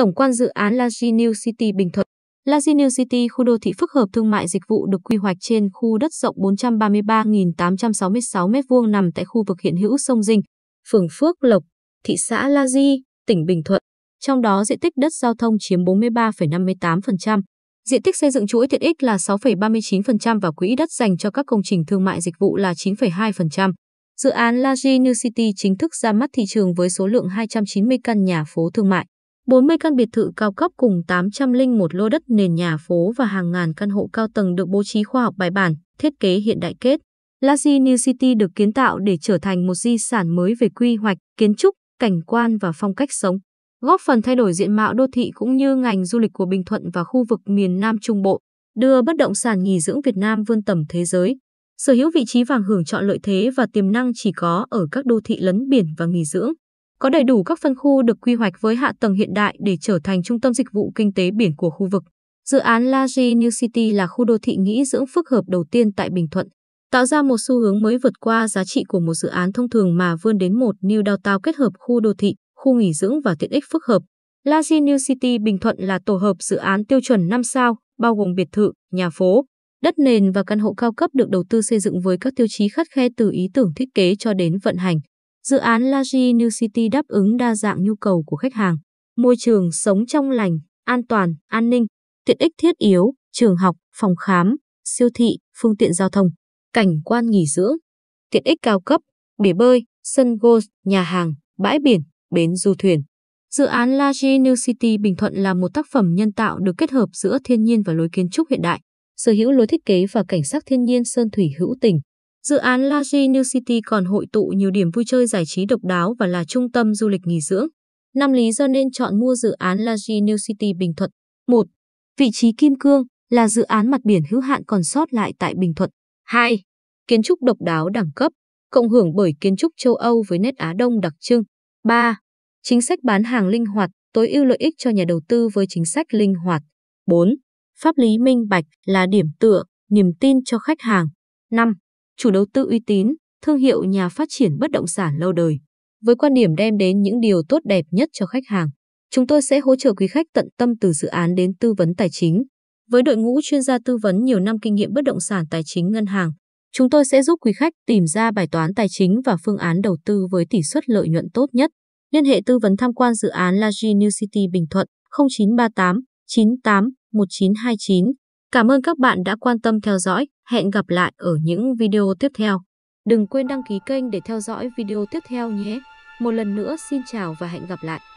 Tổng quan dự án Laginew City Bình Thuận Laginew City, khu đô thị phức hợp thương mại dịch vụ được quy hoạch trên khu đất rộng 433.866 m2 nằm tại khu vực hiện hữu sông Dinh, phường Phước Lộc, thị xã La Di, tỉnh Bình Thuận. Trong đó diện tích đất giao thông chiếm 43,58%, diện tích xây dựng chuỗi tiện ích là 6,39% và quỹ đất dành cho các công trình thương mại dịch vụ là 9,2%. Dự án Laginew City chính thức ra mắt thị trường với số lượng 290 căn nhà phố thương mại. 40 căn biệt thự cao cấp cùng 801 lô đất nền nhà phố và hàng ngàn căn hộ cao tầng được bố trí khoa học bài bản, thiết kế hiện đại kết. Lazy New City được kiến tạo để trở thành một di sản mới về quy hoạch, kiến trúc, cảnh quan và phong cách sống, góp phần thay đổi diện mạo đô thị cũng như ngành du lịch của Bình Thuận và khu vực miền Nam Trung Bộ, đưa bất động sản nghỉ dưỡng Việt Nam vươn tầm thế giới. Sở hữu vị trí vàng hưởng chọn lợi thế và tiềm năng chỉ có ở các đô thị lấn biển và nghỉ dưỡng có đầy đủ các phân khu được quy hoạch với hạ tầng hiện đại để trở thành trung tâm dịch vụ kinh tế biển của khu vực. Dự án Laji New City là khu đô thị nghỉ dưỡng phức hợp đầu tiên tại Bình Thuận, tạo ra một xu hướng mới vượt qua giá trị của một dự án thông thường mà vươn đến một new downtown kết hợp khu đô thị, khu nghỉ dưỡng và tiện ích phức hợp. Laji New City Bình Thuận là tổ hợp dự án tiêu chuẩn 5 sao, bao gồm biệt thự, nhà phố, đất nền và căn hộ cao cấp được đầu tư xây dựng với các tiêu chí khắt khe từ ý tưởng thiết kế cho đến vận hành. Dự án Laji New City đáp ứng đa dạng nhu cầu của khách hàng, môi trường sống trong lành, an toàn, an ninh, tiện ích thiết yếu, trường học, phòng khám, siêu thị, phương tiện giao thông, cảnh quan nghỉ dưỡng, tiện ích cao cấp, bể bơi, sân golf, nhà hàng, bãi biển, bến du thuyền. Dự án Laji New City Bình Thuận là một tác phẩm nhân tạo được kết hợp giữa thiên nhiên và lối kiến trúc hiện đại, sở hữu lối thiết kế và cảnh sắc thiên nhiên sơn thủy hữu tình. Dự án Lazy New City còn hội tụ nhiều điểm vui chơi giải trí độc đáo và là trung tâm du lịch nghỉ dưỡng. Năm lý do nên chọn mua dự án Lazy New City Bình Thuận. 1. Vị trí Kim Cương là dự án mặt biển hữu hạn còn sót lại tại Bình Thuận. 2. Kiến trúc độc đáo đẳng cấp, cộng hưởng bởi kiến trúc châu Âu với nét Á Đông đặc trưng. 3. Chính sách bán hàng linh hoạt, tối ưu lợi ích cho nhà đầu tư với chính sách linh hoạt. 4. Pháp lý minh bạch là điểm tựa, niềm tin cho khách hàng. 5 chủ đầu tư uy tín, thương hiệu nhà phát triển bất động sản lâu đời. Với quan điểm đem đến những điều tốt đẹp nhất cho khách hàng, chúng tôi sẽ hỗ trợ quý khách tận tâm từ dự án đến tư vấn tài chính. Với đội ngũ chuyên gia tư vấn nhiều năm kinh nghiệm bất động sản tài chính ngân hàng, chúng tôi sẽ giúp quý khách tìm ra bài toán tài chính và phương án đầu tư với tỷ suất lợi nhuận tốt nhất. Liên hệ tư vấn tham quan dự án Laji New City Bình Thuận 0938 98 1929 Cảm ơn các bạn đã quan tâm theo dõi. Hẹn gặp lại ở những video tiếp theo. Đừng quên đăng ký kênh để theo dõi video tiếp theo nhé. Một lần nữa xin chào và hẹn gặp lại.